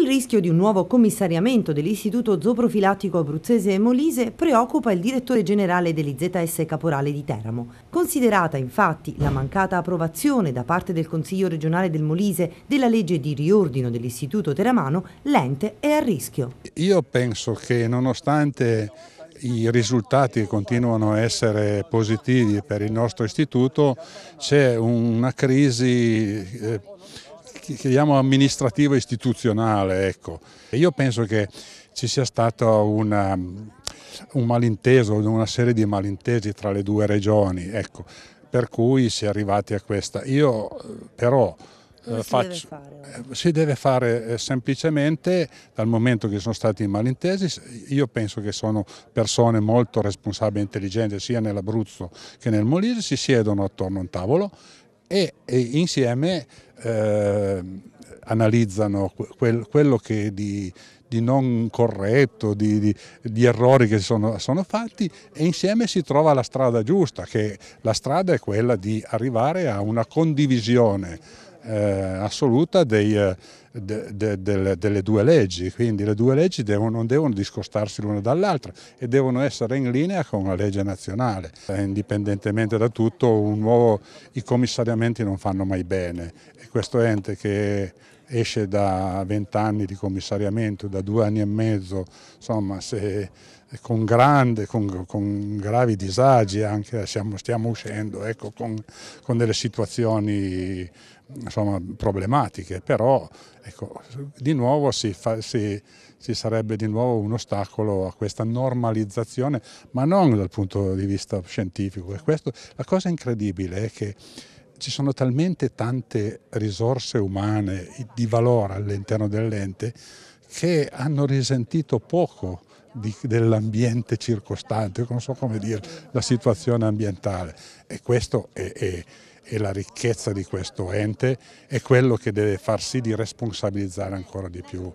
Il rischio di un nuovo commissariamento dell'Istituto Zooprofilattico Abruzzese e Molise preoccupa il direttore generale dell'IZS Caporale di Teramo. Considerata infatti la mancata approvazione da parte del Consiglio regionale del Molise della legge di riordino dell'Istituto Teramano, l'ente è a rischio. Io penso che nonostante i risultati continuano a essere positivi per il nostro istituto, c'è una crisi eh, chiediamo amministrativo istituzionale. Ecco. Io penso che ci sia stato una, um, un malinteso, una serie di malintesi tra le due regioni, ecco, per cui si è arrivati a questa. Io eh, però eh, faccio, deve eh, si deve fare eh, semplicemente dal momento che sono stati i malintesi, io penso che sono persone molto responsabili e intelligenti sia nell'Abruzzo che nel Molise, si siedono attorno a un tavolo e, e insieme eh, analizzano quel, quello che di, di, non corretto, di, di, di errori che sono, sono, fatti e insieme si trova la strada giusta, che la strada è quella di arrivare a una condivisione eh, assoluta dei, eh, de, de, de, delle due leggi, quindi le due leggi devono, non devono discostarsi l'una dall'altra e devono essere in linea con la legge nazionale. Eh, indipendentemente da tutto nuovo, i commissariamenti non fanno mai bene e questo ente che esce da 20 anni di commissariamento, da due anni e mezzo, insomma se, eh, con, grande, con, con, gravi disagi anche siamo, stiamo uscendo ecco, con, con, delle situazioni insomma, problematiche, però ecco, di nuovo si, fa, si, si, sarebbe di nuovo un ostacolo a questa normalizzazione, ma non dal punto di vista scientifico. E questo, la cosa incredibile è che ci sono talmente tante risorse umane di valore all'interno dell'ente che hanno risentito poco dell'ambiente circostante, non so come dire, la situazione ambientale. E questa è, è, è, la ricchezza di questo ente, è quello che deve far sì di responsabilizzare ancora di più